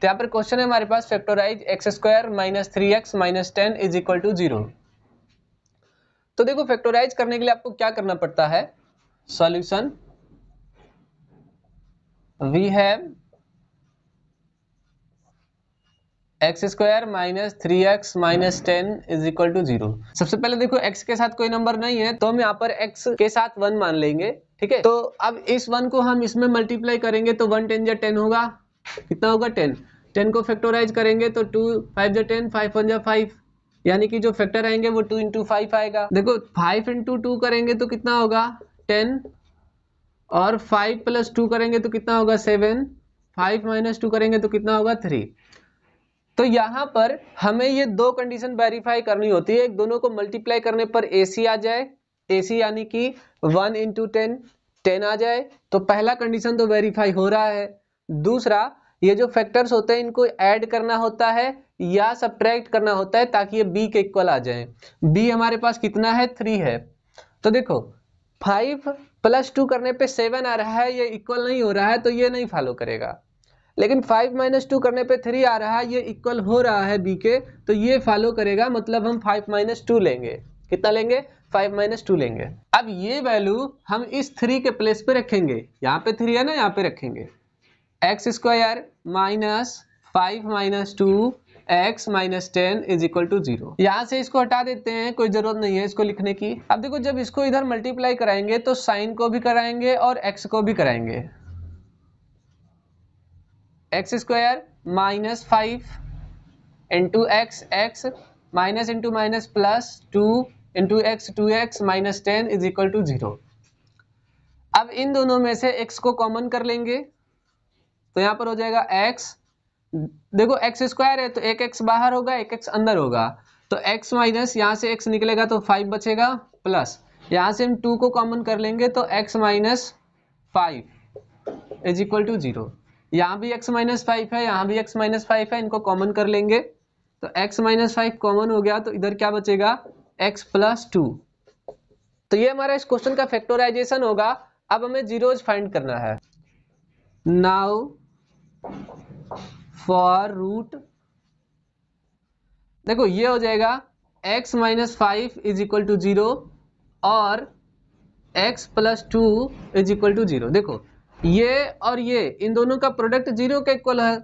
तो यहाँ पर क्वेश्चन है हमारे पास factorise x square minus three x minus ten is equal to zero तो देखो फैक्टोराइज करने के लिए आपको क्या करना पड़ता है solution we have x square minus three x minus ten is equal to zero सबसे पहले देखो एक्स के साथ कोई नंबर नहीं है तो हम यहाँ पर एक्स के साथ वन मान लेंगे ठीक है तो अब इस वन को हम इसमें मल्टीप्लाई करेंगे तो वन टेन या टेन होगा कितना होगा टेन टेन को फैक्टोराइज करेंगे तो टू फाइव जो टेन फाइव वन जो फाइव यानी कि जो फैक्टर आएंगे वो टू इंटू फाइव आएगा देखो फाइव इंटू टू करेंगे तो कितना होगा टेन और फाइव प्लस टू करेंगे तो कितना होगा सेवन फाइव माइनस टू करेंगे तो कितना होगा थ्री तो यहाँ पर हमें ये दो कंडीशन वेरीफाई करनी होती है दोनों को मल्टीप्लाई करने पर ए सी आ जाए ए सी यानी कि वन इंटू टेन टेन आ जाए तो पहला कंडीशन तो वेरीफाई हो रहा है दूसरा ये जो फैक्टर्स होते हैं इनको ऐड करना होता है या सब्ट्रैक्ट करना होता है ताकि ये बी के इक्वल आ जाए बी हमारे पास कितना है थ्री है तो देखो फाइव प्लस टू करने पे सेवन आ रहा है ये इक्वल नहीं हो रहा है तो ये नहीं फॉलो करेगा लेकिन फाइव माइनस टू करने पे थ्री आ रहा है ये इक्वल हो रहा है बी के तो ये फॉलो करेगा मतलब हम फाइव माइनस टू लेंगे कितना लेंगे फाइव माइनस टू लेंगे अब ये वैल्यू हम इस थ्री के प्लेस पे रखेंगे यहाँ पे थ्री है ना यहाँ पे रखेंगे x square minus five minus two x minus ten is equal to zero यहाँ से इसको हटा देते हैं कोई जरूरत नहीं है इसको लिखने की अब देखो जब इसको इधर मल्टीप्लाई कराएंगे तो साइन को भी कराएंगे और एक्स को भी कराएंगे x square minus five into x x minus into minus plus two into x two x minus ten is equal to zero अब इन दोनों में से एक्स को कॉमन कर लेंगे तो यहाँ पर हो जाएगा x देखो एक्स स्क्वायर है तो एक एक्स बाहर होगा एक एक्स अंदर होगा तो x माइनस यहाँ से x निकलेगा तो फाइव बचेगा प्लस यहाँ से हम टू को कॉमन कर लेंगे तो x minus five is equal to zero यहाँ भी x माइनस फाइव है यहाँ भी x माइनस फाइव है इनको कॉमन कर लेंगे तो x माइनस फाइव कॉमन हो गया तो इधर क्या बचेगा x प्लस टू तो ये हमारा इस क्वेश्चन का फैक्टोराइजेशन होगा अब हमें जीरोज फाइंड करना है नाउ फॉर रूट देखो ये हो जाएगा x minus five is equal to zero और x plus two is equal to zero देखो ये और ये इन दोनों का प्रोडक्ट जीरो का इक्वल है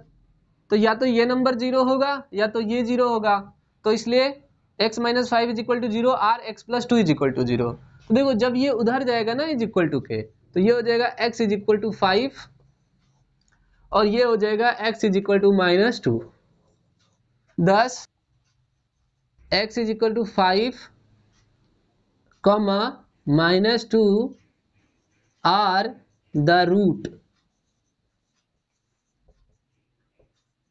तो या तो ये नंबर जीरो होगा या तो ये जीरो होगा तो इसलिए x minus five is equal to zero or x plus two is equal to zero देखो जब ये उधर जाएगा ना इज इक्वल टू के तो ये हो जाएगा x is equal to five और ये हो जाएगा x is equal to minus two दस x is equal to five comma minus two are the root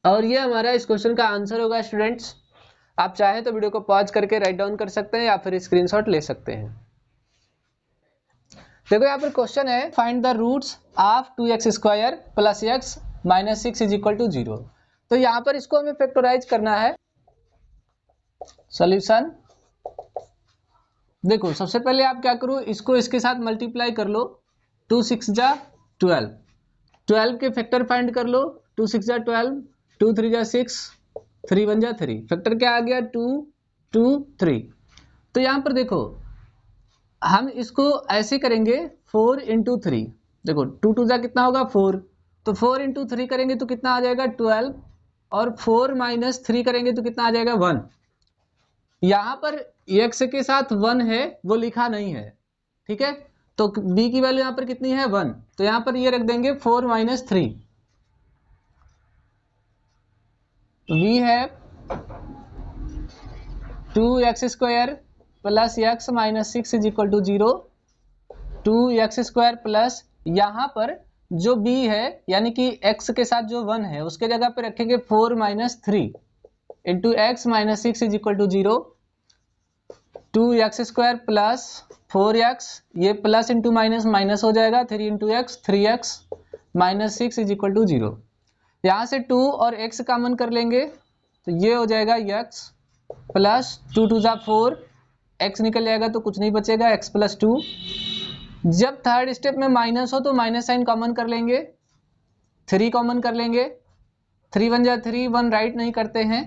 और ये हमारा इस क्वेश्चन का आंसर होगा स्टूडेंट्स आप चाहें तो वीडियो को पॉज करके राइट डाउन कर सकते हैं या फिर स्क्रीनशॉट ले सकते हैं देखो यहाँ पर क्वेश्चन है find the roots of two x square plus x minus six is equal to zero तो यहां पर इसको हमें फैक्टोराइज करना है सोल्यूशन देखो सबसे पहले आप क्या करो इसको इसके साथ मल्टीप्लाई कर लो टू सिक्स जा ट्वेल्व ट्वेल्व के फैक्टर फाइंड कर लो टू सिक्स जा ट्वेल्व टू थ्री जा सिक्स थ्री वन जा थ्री फैक्टर क्या आ गया टू टू थ्री तो यहां पर देखो हम इसको ऐसे करेंगे फोर इंटू थ्री देखो टू टू जा कितना होगा फोर तो फोर इंटू थ्री करेंगे तो कितना आ जाएगा ट्वेल्व और फोर माइनस थ्री करेंगे तो कितना आ जाएगा वन यहां पर एक्स के साथ वन है वो लिखा नहीं है ठीक है तो बी की वैल्यू यहां पर कितनी है वन तो यहां पर ये रख देंगे फोर माइनस थ्री वी है two x square plus x minus six is equal to zero two x square plus यहां पर जो b है यानी कि x के साथ जो वन है उसके जगह पे रखेंगे four minus three into x minus six is equal to zero two x square plus four x ये प्लस इंटू माइनस माइनस हो जाएगा three into x three x minus six is equal to zero यहाँ से to और x common कर लेंगे तो ये हो जाएगा एक्स प्लस टू टू ज़ा फोर एक्स निकल जाएगा तो कुछ नहीं बचेगा एक्स प्लस टू जब थर्ड स्टेप में माइनस हो तो माइनस साइन कॉमन कर लेंगे थ्री कॉमन कर लेंगे थ्री वन जा थ्री वन राइट नहीं करते हैं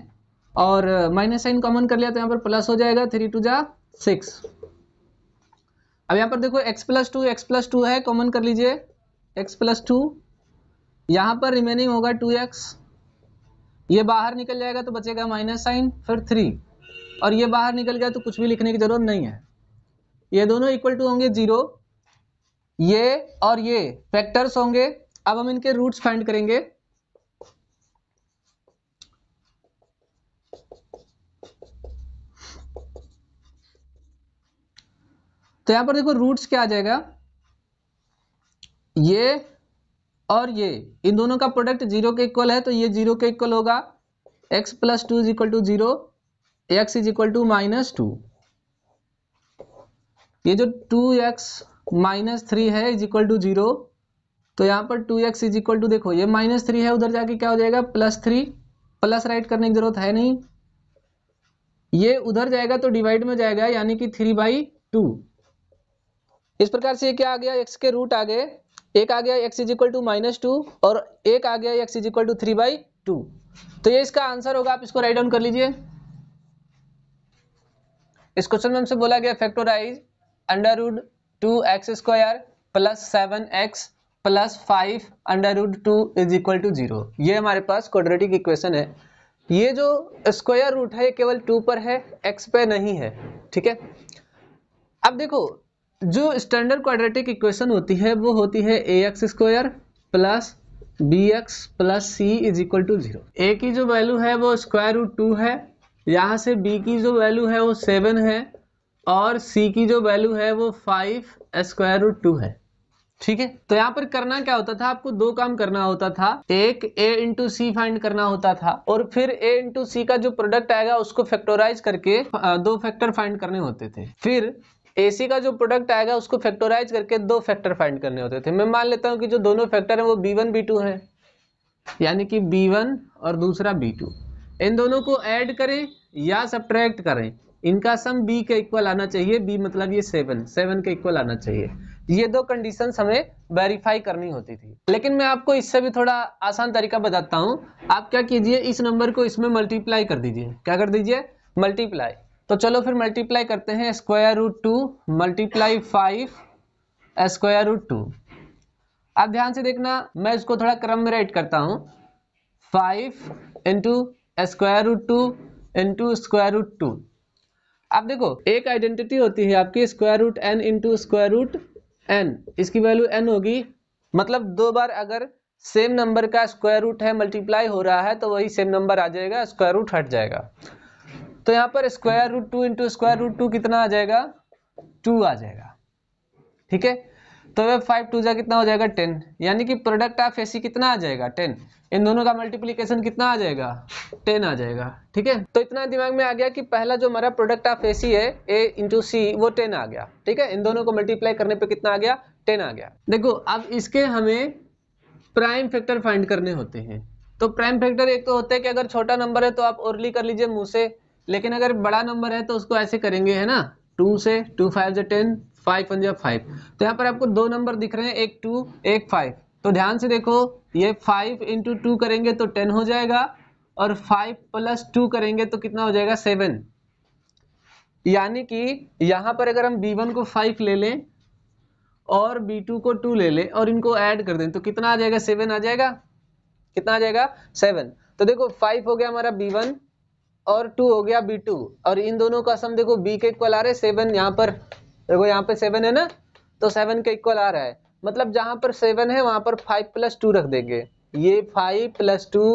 और माइनस साइन कॉमन कर लिया तो यहाँ पर प्लस हो जाएगा थ्री टू जा सिक्स अब यहाँ पर देखो x plus two x plus two है कॉमन कर लीजिए एक्स प्लस टू यहाँ पर रिमेनिंग होगा टू एक्स ये बाहर निकल जाएगा तो बचेगा माइनस साइन फिर थ्री और ये बाहर निकल गया तो कुछ भी लिखने की जरूरत नहीं है ये दोनों इक्वल टू होंगे जीरो ये और ये फैक्टर्स होंगे अब हम इनके रूट्स फाइंड करेंगे तो यहां पर देखो रूट्स क्या आ जाएगा ये और ये इन दोनों का प्रोडक्ट जीरो के इक्वल है तो ये जीरो के इक्वल होगा x plus two is equal to zero x is equal to minus two ये जो टू एक्स माइनस थ्री है इज इक्वल टू जीरो तो यहाँ पर two x is equal to देखो ये माइनस थ्री है उधर जाके क्या हो जाएगा प्लस थ्री प्लस राइट करने की जरूरत है नहीं ये उधर जाएगा तो डिवाइड में जाएगा यानी कि थ्री बाई टू इस प्रकार से ये क्या आ गया एक्स के रूट आ गए एक आ गया x is equal to minus two और एक आ गया x is equal to three by two तो ये इसका आंसर होगा आप इसको राइट डाउन कर लीजिए इस क्वेश्चन में हमसे बोला गया factorise under root two x square plus seven x plus five under root two is equal to zero ये हमारे पास क्वाड्रेटिक इक्वेशन है ये जो स्क्वायर रूट है ये केवल टू पर है एक्स पे नहीं है ठीक है अब देखो जो स्टैंडर्ड क्वाड्रेटिक इक्वेशन होती है वो होती है a x square plus b x plus c is equal to zero a की जो वैल्यू है वो स्क्वायर रूट टू है यहाँ से बी की जो वैल्यू है वो सेवन है और c की जो वैल्यू है वो फाइव स्क्वायर रूट टू है ठीक है तो यहाँ पर करना क्या होता था आपको दो काम करना होता था एक a इंटू सी फाइंड करना होता था और फिर a इंटू सी का जो प्रोडक्ट आएगा उसको फैक्टोराइज करके दो फैक्टर फाइंड करने होते थे फिर सी का जो प्रोडक्ट आएगा उसको फैक्टोराइज करके दो फैक्टर फाइंड करने होते थे मैं मान लेता हूँ कि जो दोनों फैक्टर हैं वो बी वन बी टू है यानी कि बी वन और दूसरा बी टू इन दोनों को ऐड करें या सब्ट्रैक्ट करें इनका सम बी के इक्वल आना चाहिए बी मतलब ये सेवन सेवन के इक्वल आना चाहिए ये दो कंडीशन हमें वेरीफाई करनी होती थी लेकिन मैं आपको इससे भी थोड़ा आसान तरीका बताता हूँ आप क्या कीजिए इस नंबर को इसमें मल्टीप्लाई कर दीजिए क्या कर दीजिए मल्टीप्लाई तो चलो फिर मल्टीप्लाई करते हैं square root two multiply five square root two आप ध्यान से देखना मैं इसको थोड़ा क्रम में राइट करता हूँ five into square root two into square root two अब देखो एक आइडेंटिटी होती है आपकी square root n into square root n इसकी वैल्यू एन होगी मतलब दो बार अगर सेम नंबर का स्क्वायर रूट है मल्टीप्लाई हो रहा है तो वही सेम नंबर आ जाएगा स्क्वायर रूट हट जाएगा तो यहाँ पर square root two into square root two कितना आ जाएगा टू आ जाएगा ठीक है तो वे फाइव टू जा कितना हो जाएगा टेन यानी कि प्रोडक्ट ऑफ एसी कितना आ जाएगा टेन इन दोनों का मल्टीप्लीकेशन कितना आ जाएगा टेन आ जाएगा ठीक है तो इतना दिमाग में आ गया कि पहला जो हमारा प्रोडक्ट ऑफ एसी है ए इंटू सी वो टेन आ गया ठीक है इन दोनों को मल्टीप्लाई करने पर कितना आ गया टेन आ गया देखो अब इसके हमें प्राइम फैक्टर फाइंड करने होते हैं तो प्राइम फैक्टर एक तो होता है कि अगर छोटा नंबर है तो आप ओरली कर लीजिए मुँह से लेकिन अगर बड़ा नंबर है तो उसको ऐसे करेंगे है ना टू से टू फाइव जो टेन फाइव पंजा फाइव तो यहाँ पर आपको दो नंबर दिख रहे हैं एक टू एक फाइव तो ध्यान से देखो ये फाइव इंटू टू करेंगे तो टेन हो जाएगा और फाइव प्लस टू करेंगे तो कितना हो जाएगा सेवन यानी कि यहाँ पर अगर हम बी वन को फाइव ले लें और बी टू को टू ले लें और इनको ऐड कर दें तो कितना आ जाएगा सेवन आ जाएगा कितना आ जाएगा सेवन तो देखो फाइव हो गया हमारा बी वन और टू हो गया बी टू और इन दोनों का सम देखो बी के इक्वल आ रहे सेवन यहाँ पर देखो यहाँ पे सेवन है ना तो सेवन का इक्वल आ रहा है मतलब जहाँ पर सेवन है वहाँ पर फाइव प्लस टू रख देंगे ये फाइव प्लस टू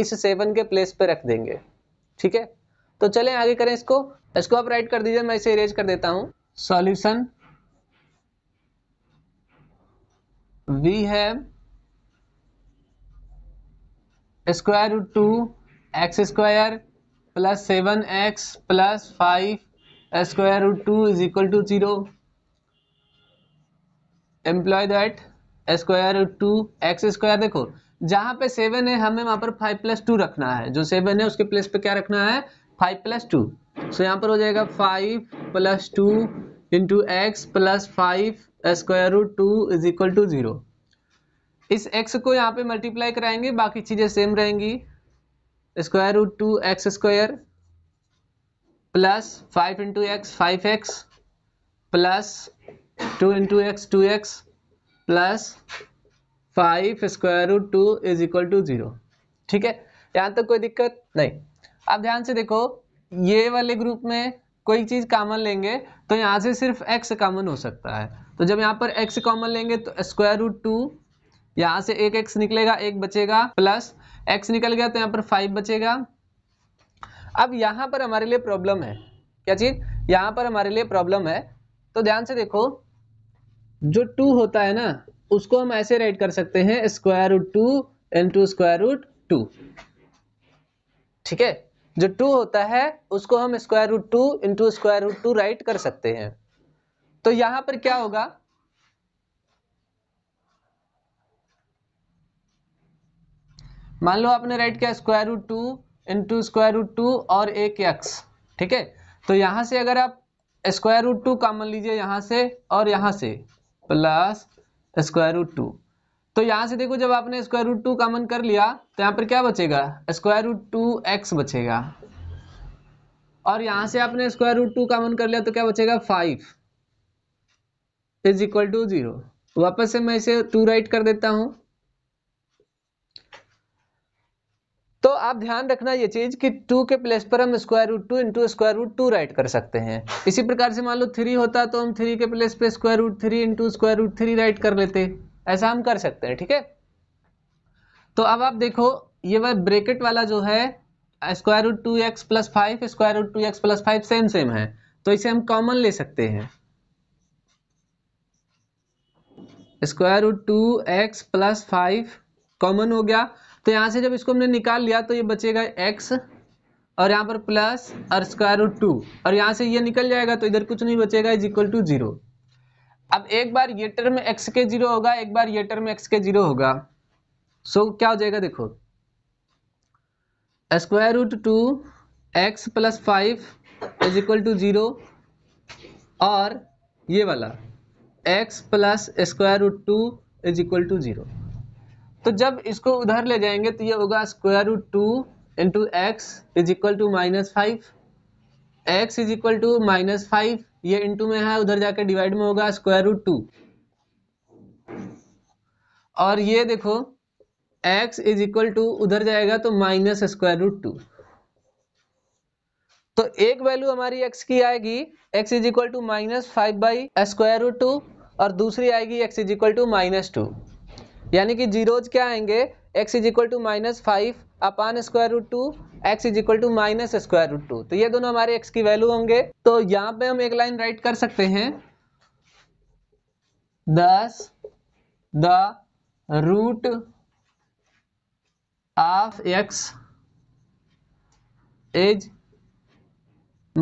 इस सेवन के प्लेस पे रख देंगे ठीक है तो चले आगे करें इसको इसको आप राइट कर दीजिए मैं इसे इरेज कर देता हूँ solution we have square root two x square plus seven x plus five square root two is equal to zero implies that square root two x square देखो जहां पे सेवन है हमें वहां पर फाइव प्लस टू रखना है जो सेवन है उसके प्लेस पे क्या रखना है फाइव प्लस टू सो यहाँ पर हो जाएगा five plus two into x plus five square root two is equal to zero इस एक्स को यहाँ पे मल्टीप्लाई कराएंगे बाकी चीज़ें सेम रहेंगी square root two x square plus five into x five x plus two into x two x plus five square root two is equal to zero ठीक है यहाँ तक कोई दिक्कत नहीं अब ध्यान से देखो ये वाले ग्रुप में कोई चीज़ कॉमन लेंगे तो यहाँ से सिर्फ x कॉमन हो सकता है तो जब यहाँ पर x कॉमन लेंगे तो स्क्वायर रूट टू यहाँ से एक x निकलेगा एक बचेगा प्लस x निकल गया तो यहाँ पर फाइव बचेगा अब यहां पर हमारे लिए प्रॉब्लम है क्या चीज यहां पर हमारे लिए प्रॉब्लम है तो ध्यान से देखो जो टू होता है ना उसको हम ऐसे राइट कर सकते हैं square root two into square root two ठीक है जो टू होता है उसको हम square root two into square root two write कर सकते हैं तो यहां पर क्या होगा मान लो आपने राइट किया square root two into square root two और एक एक्स ठीक है तो यहाँ से अगर आप स्क्वायर रूट टू कॉमन लीजिए यहाँ से और यहाँ से प्लस स्क्वायर रूट टू तो यहाँ से देखो जब आपने स्क्वायर रूट टू कामन कर लिया तो यहाँ पर क्या बचेगा स्क्वायर रूट टू एक्स बचेगा और यहाँ से आपने स्क्वायर रूट टू कामन कर लिया तो क्या बचेगा five is equal to zero वापस से मैं इसे टू राइट कर देता हूँ आप ध्यान रखना ये चीज़ कि टू के प्लेस पर हम square root two into square root two write कर सकते हैं इसी प्रकार से मान लो थ्री होता तो हम थ्री के प्लेस पे square root three into square root three write कर लेते ऐसा हम कर सकते हैं ठीक है तो अब आप देखो ये वह ब्रेकेट वाला जो है square root two x plus five square root two x plus five same same है तो इसे हम कॉमन ले सकते हैं square root two x plus five common हो गया तो यहाँ से जब इसको हमने निकाल लिया तो ये बचेगा एक्स और यहाँ पर प्लस और स्क्वायर रूट टू और यहाँ से ये निकल जाएगा तो इधर कुछ नहीं बचेगा इज इक्वल टू जीरो अब एक बार ये टर्म एक्स के जीरो होगा एक बार ये टर्म एक्स के जीरो होगा सो so, क्या हो जाएगा देखो square root two x plus five is equal to zero और ये वाला x plus square root two is equal to zero तो जब इसको उधर ले जाएंगे तो ये होगा square root two into x is equal to minus five x is equal to minus five ये इंटू में है उधर जाके डिवाइड में होगा स्क्वायर रूट टू और ये देखो x इज इक्वल टू उधर जाएगा तो माइनस स्क्वायर रूट टू तो एक वैल्यू हमारी x की आएगी x is equal to minus five by square root two और दूसरी आएगी x is equal to minus two यानी कि जीरोज क्या आएंगे x is equal to minus five upon square root two x is equal to minus square root two तो ये दोनों हमारे एक्स की वैल्यू होंगे तो यहाँ पे हम एक लाइन राइट कर सकते हैं thus the root of x is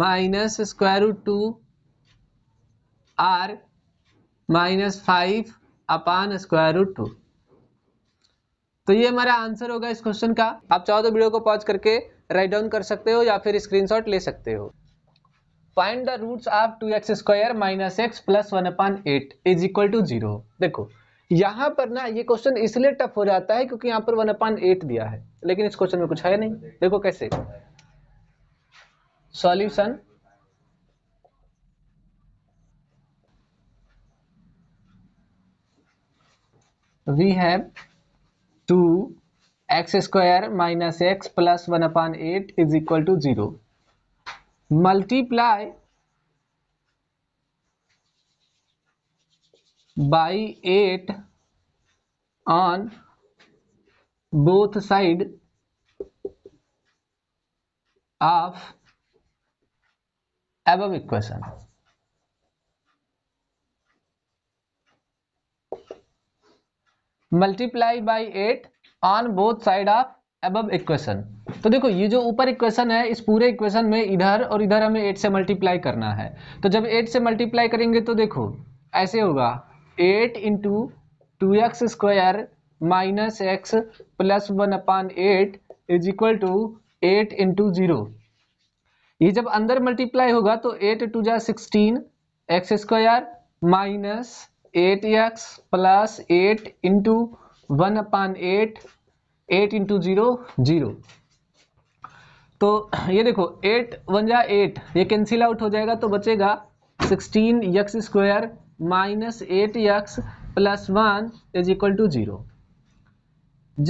minus square root two or minus five upon square root two तो ये हमारा आंसर होगा इस क्वेश्चन का आप चाहो तो वीडियो को पॉज करके राइट डाउन कर सकते हो या फिर स्क्रीनशॉट ले सकते हो find the roots of two x square minus x plus one upon eight is equal to zero देखो यहाँ पर ना ये क्वेश्चन इसलिए टफ हो जाता है क्योंकि यहाँ पर वन अपॉन एट दिया है लेकिन इस क्वेश्चन में कुछ है नहीं देखो कैसे solution we have two x square minus x plus one upon eight is equal to zero multiply by eight on both side of above equation multiply by eight on both side of above equation तो देखो ये जो ऊपर equation है इस पूरे equation में इधर और इधर हमें एट से मल्टीप्लाई करना है तो जब एट से मल्टीप्लाई करेंगे तो देखो ऐसे होगा eight into two x square minus x plus one upon eight is equal to eight into zero ये जब अंदर मल्टीप्लाई होगा तो एट टू जा sixteen x square minus eight x plus eight into one upon eight eight into zero zero तो ये देखो eight one जा एट ये कैंसिल आउट हो जाएगा तो बचेगा sixteen x square minus eight x plus one is equal to zero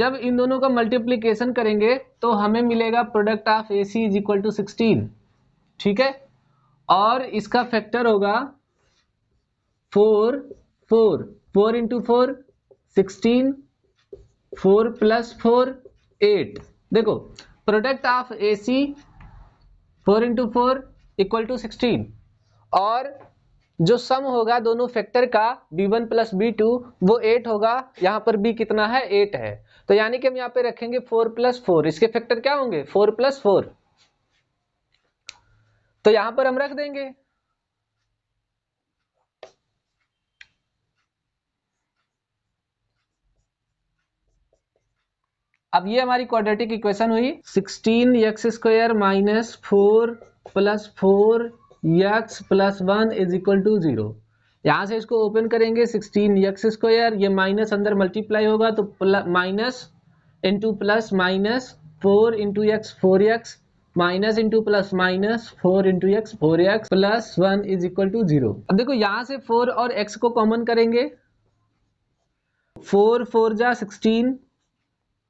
जब इन दोनों का मल्टीप्लीकेशन करेंगे तो हमें मिलेगा product of a c is equal to sixteen ठीक है और इसका फैक्टर होगा four four four into four sixteen four plus four eight देखो product of a c four into four equal to sixteen और जो सम होगा दोनों फैक्टर का b one plus b two वो एट होगा यहाँ पर बी कितना है एट है तो यानी कि हम यहाँ पे रखेंगे फोर प्लस फोर इसके फैक्टर क्या होंगे फोर प्लस फोर तो यहाँ पर हम रख देंगे अब ये हमारी क्वाड्रेटिक इक्वेशन हुई sixteen x square minus four plus four x plus one is equal to zero यहाँ से इसको ओपन करेंगे सिक्सटीन यक्स स्क्वायर ये माइनस अंदर मल्टीप्लाई होगा तो minus into plus minus four into x four x minus into plus minus four into x four x plus one is equal to zero अब देखो यहाँ से फोर और एक्स को कॉमन करेंगे फोर फोर जा सिक्सटीन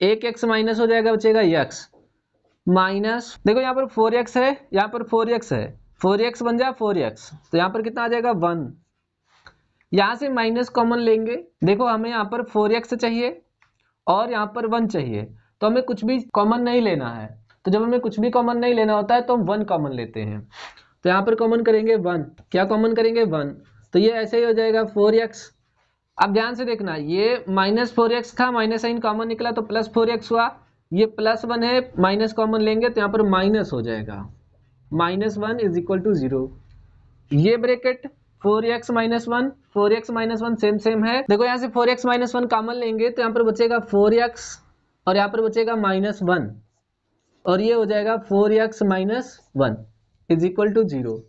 एक एक्स माइनस हो जाएगा बचेगा यक्स माइनस देखो यहाँ पर फोर एक्स है यहाँ पर फोर एक्स है फोर एक्स बन जाए फोर एक्स तो यहाँ पर कितना आ जाएगा वन यहाँ से माइनस कॉमन लेंगे देखो हमें यहाँ पर फोर एक्स चाहिए और यहाँ पर वन चाहिए तो हमें कुछ भी कॉमन नहीं लेना है तो जब हमें कुछ भी कॉमन नहीं लेना होता है तो हम वन कॉमन लेते हैं तो यहाँ पर कॉमन करेंगे वन क्या कॉमन करेंगे वन तो ये ऐसे ही हो जाएगा फोर एक्स अब ध्यान से देखना ये माइनस फोर एक्स था माइनस साइन कॉमन निकला तो प्लस फोर एक्स हुआ ये प्लस वन है माइनस कॉमन लेंगे तो यहाँ पर माइनस हो जाएगा minus one is equal to zero ये bracket four x minus one four x minus one same same है देखो यहाँ से four x minus one common लेंगे तो यहाँ पर बचेगा फोर एक्स और यहाँ पर बचेगा माइनस वन और ये हो जाएगा four x minus one is equal to zero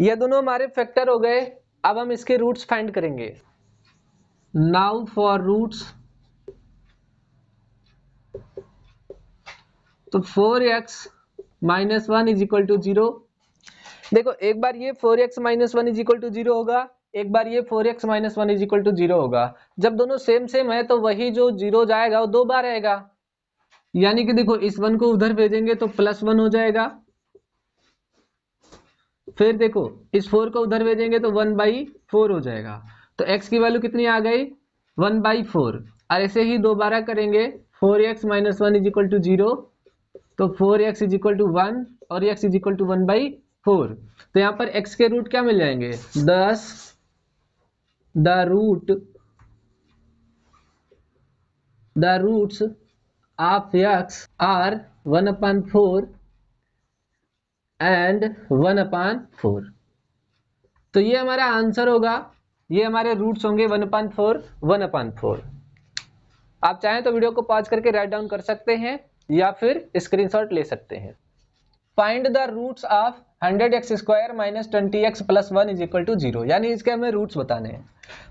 ये दोनों हमारे फैक्टर हो गए अब हम इसके रूट्स फाइंड करेंगे now for roots तो 4x x minus one is equal to zero देखो एक बार ये 4x x minus one is equal to zero होगा एक बार ये 4x x minus one is equal to zero होगा जब दोनों सेम सेम है तो वही जो जीरो जाएगा वो दो बार आएगा यानी कि देखो इस वन को उधर भेजेंगे तो प्लस वन हो जाएगा फिर देखो इस फोर को उधर भेजेंगे तो वन बाई फोर हो जाएगा तो x की वैल्यू कितनी आ गई वन बाई फोर और ऐसे ही दोबारा करेंगे four x minus one is equal to zero तो four x is equal to one और x is equal to one by four तो यहाँ पर एक्स के रूट क्या मिल जाएंगे thus the root the roots of x are one upon four and one upon four तो ये हमारा आंसर होगा ये हमारे रूट्स होंगे one upon four one upon four आप चाहें तो वीडियो को पॉज करके राइट डाउन कर सकते हैं या फिर स्क्रीनशॉट ले सकते हैं find the roots of hundred x square minus twenty x plus one is equal to zero यानी इसके हमें रूट्स बताने हैं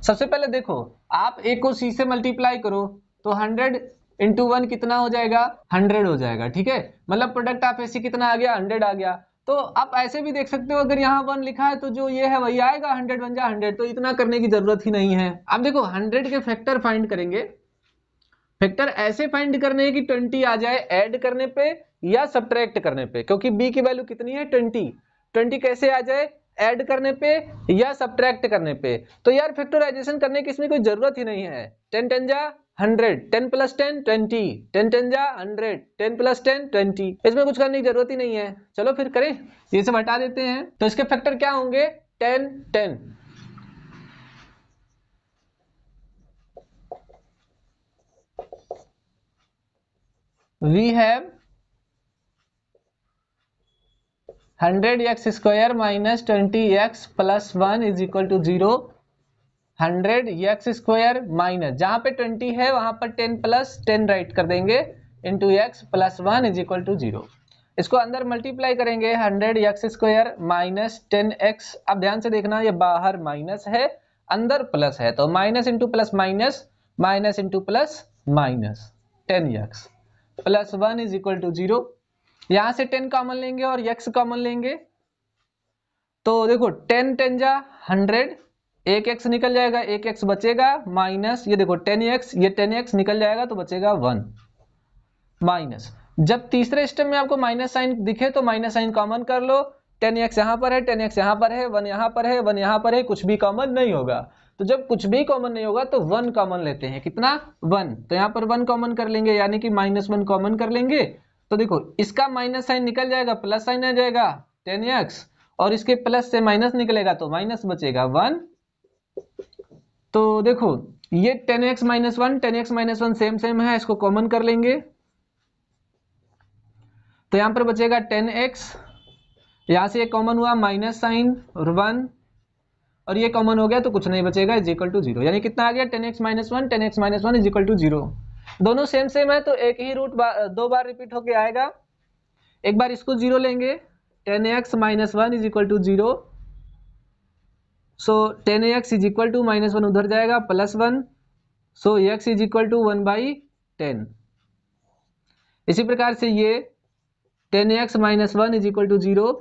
सबसे पहले देखो आप ए को सी से मल्टीप्लाई करो तो हंड्रेड इंटू वन कितना हो जाएगा हंड्रेड हो जाएगा ठीक है मतलब प्रोडक्ट ऑफ ए सी कितना आ गया हंड्रेड आ गया तो आप ऐसे भी देख सकते हो अगर यहाँ वन लिखा है तो जो ये है वही आएगा हंड्रेड वन जा हंड्रेड तो इतना करने की जरूरत ही नहीं है अब देखो हंड्रेड के फैक्टर फाइंड करेंगे फैक्टर ऐसे फाइंड करने हैं कि ट्वेंटी आ जाए ऐड करने पे या सब्ट्रैक्ट करने पे क्योंकि बी की वैल्यू कितनी है ट्वेंटी ट्वेंटी कैसे आ जाए ऐड करने पे या सब्ट्रैक्ट करने पे तो यार फैक्टराइजेशन करने की इसमें कोई जरूरत ही नहीं है टेन टन जा hundred ten plus ten twenty ten ten जा hundred ten plus ten twenty इसमें कुछ करने की जरूरत ही नहीं है चलो फिर करें ये सब हटा देते हैं तो इसके फैक्टर क्या होंगे ten ten we have hundred x square minus twenty x plus one is equal to zero hundred x square minus जहां पे ट्वेंटी है वहां पर टेन प्लस टेन राइट कर देंगे into x plus one is equal to zero इसको अंदर multiply करेंगे hundred x square minus ten x अब ध्यान से देखना ये बाहर माइनस है अंदर प्लस है तो minus into plus minus minus into plus minus ten x plus one is equal to zero यहां से टेन कॉमन लेंगे और यक्स कॉमन लेंगे तो देखो टेन टेन जा हंड्रेड एक एक्स निकल जाएगा एक एक्स बचेगा माइनस ये देखो टेन एक्स ये टेन एक्स निकल जाएगा तो बचेगा वन माइनस जब तीसरे स्टेप में आपको माइनस साइन दिखे तो माइनस साइन कॉमन कर लो टेन एक्स यहाँ पर है टेन एक्स यहाँ पर है वन यहां पर है वन यहां पर है कुछ भी कॉमन नहीं होगा तो जब कुछ भी कॉमन नहीं होगा तो वन कॉमन लेते हैं कितना वन तो यहां पर वन कॉमन कर लेंगे यानी कि माइनस वन कॉमन कर लेंगे तो देखो इसका माइनस साइन निकल जाएगा प्लस साइन आ जाएगा टेन एक्स और इसके प्लस से माइनस निकलेगा तो माइनस बचेगा वन तो देखो ये ten x minus one ten x minus one same same है इसको कॉमन कर लेंगे तो यहां पर बचेगा टेन एक्स यहां से ये कॉमन हुआ माइनस साइन और वन और ये कॉमन हो गया तो कुछ नहीं बचेगा इज इक्वल टू जीरो यानी कितना आ गया ten x minus one ten x minus one is equal to zero दोनों सेम सेम है तो एक ही रूट बा, दो बार रिपीट होके आएगा एक बार इसको जीरो लेंगे ten x minus one is equal to zero so ten x is equal to minus one उधर जाएगा plus one so x is equal to one by ten इसी प्रकार से ये ten x minus one is equal to zero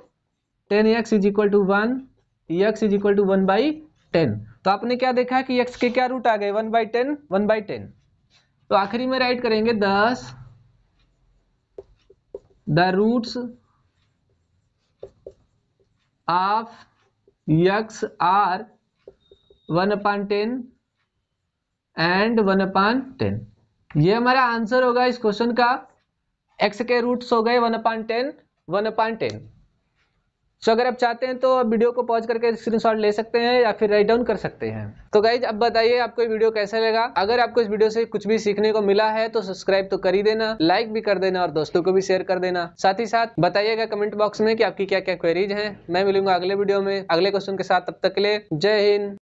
ten x is equal to one x is equal to one by ten तो आपने क्या देखा कि x के क्या रूट आ गए one by ten one by ten तो आखिरी में राइट करेंगे thus the roots of x are one upon ten and one upon ten ये हमारा आंसर होगा इस क्वेश्चन का एक्स के रूट्स हो गए one upon ten one upon ten so अगर आप चाहते हैं तो आप वीडियो को पॉज करके स्क्रीनशॉट ले सकते हैं या फिर राइट डाउन कर सकते हैं तो गाइज अब बताइए आपको ये वीडियो कैसा लगा अगर आपको इस वीडियो से कुछ भी सीखने को मिला है तो सब्सक्राइब तो कर ही देना लाइक भी कर देना और दोस्तों को भी शेयर कर देना साथ ही साथ बताइएगा कमेंट बॉक्स में कि आपकी क्या क्या क्वेरीज हैं मैं मिलूंगा अगले वीडियो में अगले क्वेश्चन के साथ तब तक ले जय हिंद